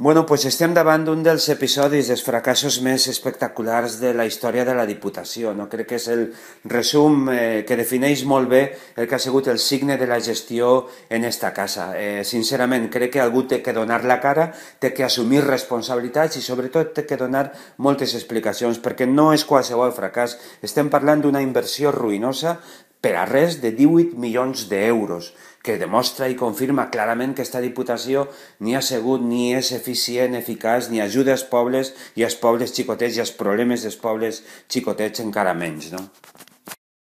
Bueno, pues estem davant d'un dels episodis dels fracassos més espectaculars de la història de la Diputació. No? Crec que és el resum eh, que defineix molt bé el que ha sigut el signe de la gestió en esta casa. Eh, sincerament, crec que algú té que donar la cara, té que assumir responsabilitats i sobretot té que donar moltes explicacions, perquè no és qualsevol fracàs. Estem parlant d'una inversió ruïnosa, per a res de 18 milions d'euros, que demostra i confirma clarament que esta Diputació ni ha sigut ni és eficient, eficaç, ni ajuda als pobles i als pobles xicotets i als problemes dels pobles xicotets encara menys. No?